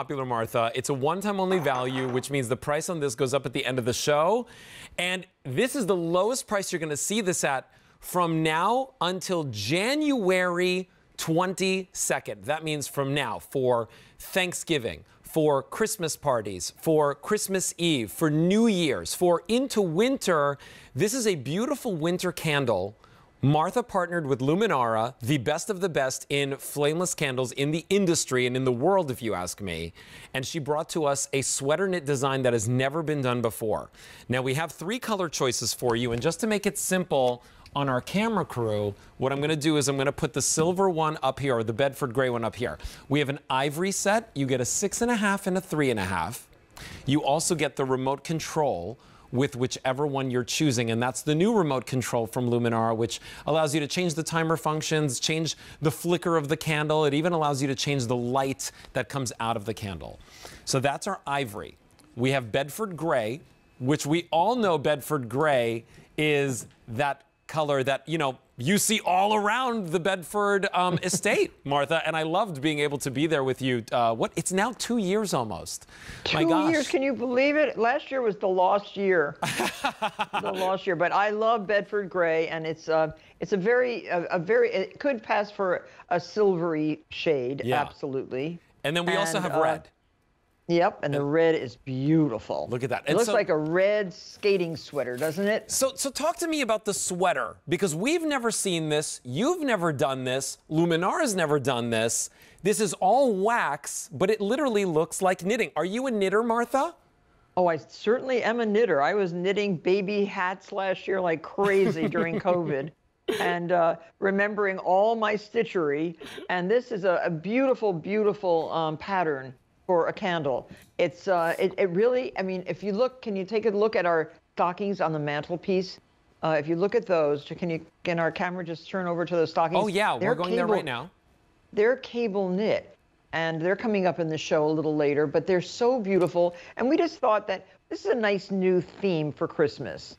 popular, Martha. It's a one-time only value, which means the price on this goes up at the end of the show. And this is the lowest price you're going to see this at from now until January 22nd. That means from now for Thanksgiving, for Christmas parties, for Christmas Eve, for New Year's, for into winter. This is a beautiful winter candle Martha partnered with Luminara, the best of the best in flameless candles in the industry and in the world, if you ask me. And she brought to us a sweater knit design that has never been done before. Now, we have three color choices for you. And just to make it simple on our camera crew, what I'm going to do is I'm going to put the silver one up here or the Bedford gray one up here. We have an ivory set. You get a six and a half and a three and a half. You also get the remote control with whichever one you're choosing. And that's the new remote control from Luminara, which allows you to change the timer functions, change the flicker of the candle. It even allows you to change the light that comes out of the candle. So that's our ivory. We have Bedford gray, which we all know Bedford gray is that color that, you know, you see all around the Bedford um, estate, Martha. And I loved being able to be there with you. Uh, what? It's now two years almost. Two years? Can you believe it? Last year was the lost year. the lost year. But I love Bedford Gray, and it's uh, it's a very a, a, very it could pass for a silvery shade. Yeah. Absolutely. And then we and, also have uh, red. Yep, and, and, the red is beautiful. Look at that. It and looks so, like a red skating sweater, doesn't it? So, so talk to me about the sweater because we've never seen this. You've never done this. Luminar has never done this. This is all wax, but it literally looks like knitting. Are you a knitter, Martha? Oh, I certainly am a knitter. I was knitting baby hats last year like crazy during COVID and uh, remembering all my stitchery. And this is a, a beautiful, beautiful um, pattern for a candle. It's uh, it, it really. I mean, if you look, can you take a look at our stockings on the mantelpiece? Uh, if you look at those, can you can our camera just turn over to those stockings? Oh yeah, they're we're going cable, there right now. They're cable knit, and they're coming up in the show a little later. But they're so beautiful, and we just thought that this is a nice new theme for Christmas.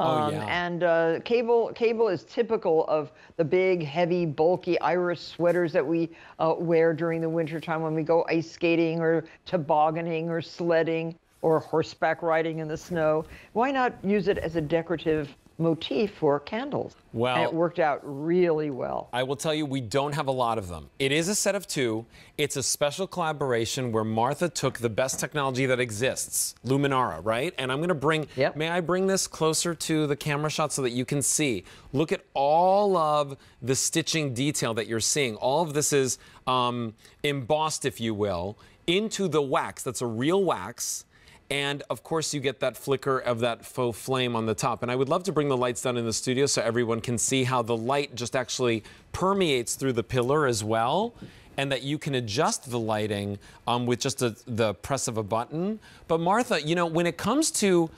Oh, um, oh, yeah. And uh, cable cable is typical of the big, heavy, bulky Irish sweaters that we uh, wear during the wintertime when we go ice skating or tobogganing or sledding or horseback riding in the snow. Why not use it as a decorative motif for candles. Well, and it worked out really well. I will tell you, we don't have a lot of them. It is a set of two. It's a special collaboration where Martha took the best technology that exists, Luminara, right? And I'm going to bring, yep. may I bring this closer to the camera shot so that you can see? Look at all of the stitching detail that you're seeing. All of this is um, embossed, if you will, into the wax. That's a real wax and of course, you get that flicker of that faux flame on the top. And I would love to bring the lights down in the studio so everyone can see how the light just actually permeates through the pillar as well and that you can adjust the lighting um, with just a, the press of a button. But Martha, you know, when it comes to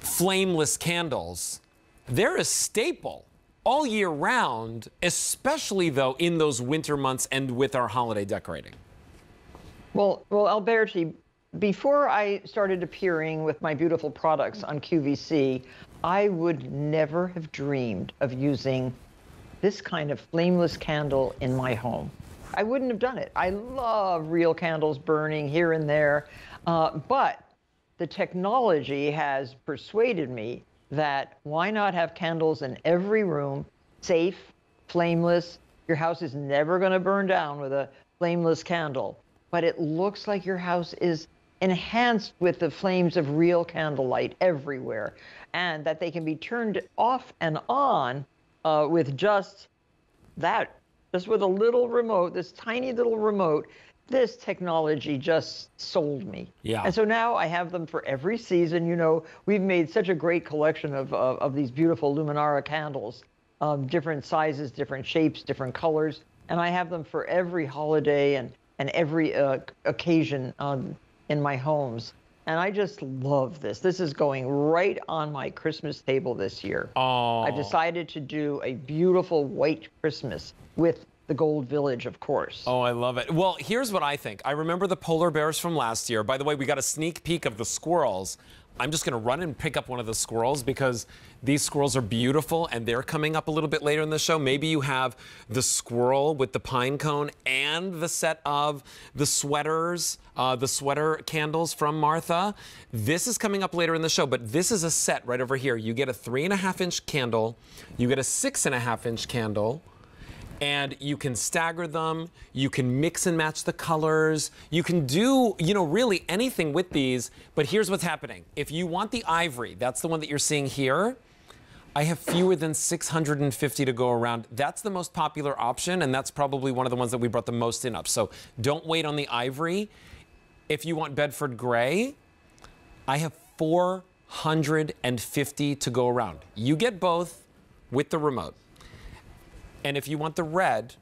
flameless candles, they're a staple all year round, especially though in those winter months and with our holiday decorating. Well, well, Alberti, before I started appearing with my beautiful products on QVC, I would never have dreamed of using this kind of flameless candle in my home. I wouldn't have done it. I love real candles burning here and there, uh, but the technology has persuaded me that why not have candles in every room, safe, flameless. Your house is never going to burn down with a flameless candle, but it looks like your house is enhanced with the flames of real candlelight everywhere, and that they can be turned off and on uh, with just that, just with a little remote, this tiny little remote. This technology just sold me. Yeah. And so now I have them for every season. You know, we've made such a great collection of, of, of these beautiful Luminara candles, um, different sizes, different shapes, different colors. And I have them for every holiday and, and every uh, occasion. Um, in my homes. And I just love this. This is going right on my Christmas table this year. Oh. i decided to do a beautiful white Christmas with the Gold Village, of course. Oh, I love it. Well, here's what I think. I remember the polar bears from last year. By the way, we got a sneak peek of the squirrels. I'm just going to run and pick up one of the squirrels because these squirrels are beautiful and they're coming up a little bit later in the show. Maybe you have the squirrel with the pine cone and the set of the sweaters, uh, the sweater candles from Martha. This is coming up later in the show, but this is a set right over here. You get a three and a half inch candle, you get a six and a half inch candle, and you can stagger them, you can mix and match the colors, you can do, you know, really anything with these, but here's what's happening. If you want the ivory, that's the one that you're seeing here, I have fewer than 650 to go around. That's the most popular option, and that's probably one of the ones that we brought the most in up. So don't wait on the ivory. If you want Bedford Gray, I have 450 to go around. You get both with the remote. And if you want the red,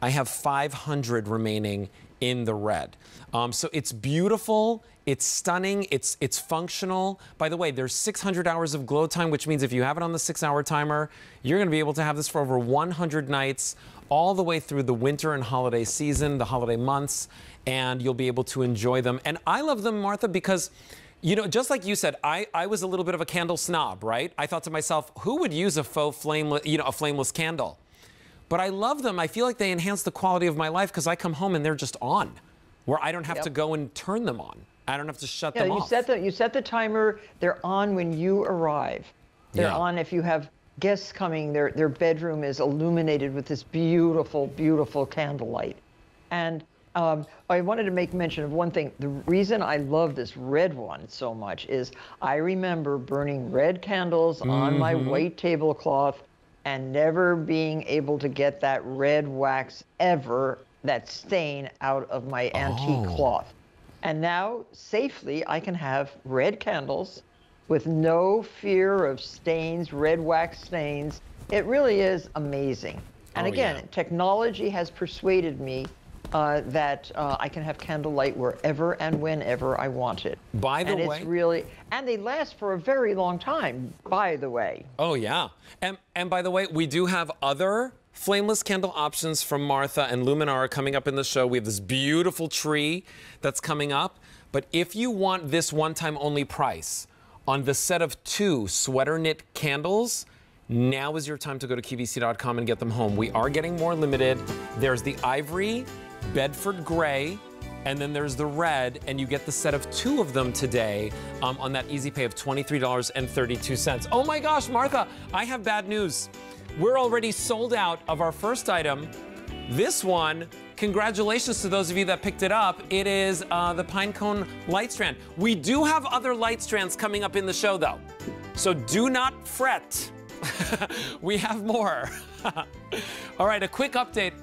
I have 500 remaining in the red. Um, so it's beautiful, it's stunning, it's, it's functional. By the way, there's 600 hours of glow time, which means if you have it on the six hour timer, you're gonna be able to have this for over 100 nights, all the way through the winter and holiday season, the holiday months, and you'll be able to enjoy them. And I love them, Martha, because you know, just like you said, I, I was a little bit of a candle snob, right? I thought to myself, who would use a faux flame, you know, a flameless candle? but I love them. I feel like they enhance the quality of my life because I come home and they're just on, where I don't have yep. to go and turn them on. I don't have to shut yeah, them you off. Set the, you set the timer. They're on when you arrive. They're yeah. on if you have guests coming. Their their bedroom is illuminated with this beautiful, beautiful candlelight. And um, I wanted to make mention of one thing. The reason I love this red one so much is I remember burning red candles mm -hmm. on my mm-hmm. white tablecloth and never being able to get that red wax ever, that stain out of my antique oh. cloth. And now, safely, I can have red candles with no fear of stains, red wax stains. It really is amazing. And oh, again, yeah. technology has persuaded me uh, that uh, I can have candlelight wherever and whenever I want it. By the and way, it's really and they last for a very long time. By the way. Oh yeah, and and by the way, we do have other flameless candle options from Martha and Luminara coming up in the show. We have this beautiful tree that's coming up. But if you want this one-time only price on the set of two sweater knit candles, now is your time to go to QVC.com and get them home. We are getting more limited. There's the ivory Bedford Gray, and then there's the red, and you get the set of two of them today um, on that easy pay of $23.32. Oh my gosh, Martha, I have bad news. We're already sold out of our first item. This one, congratulations to those of you that picked it up. It is uh, the pinecone light strand. We do have other light strands coming up in the show though. So do not fret. we have more. All right, a quick update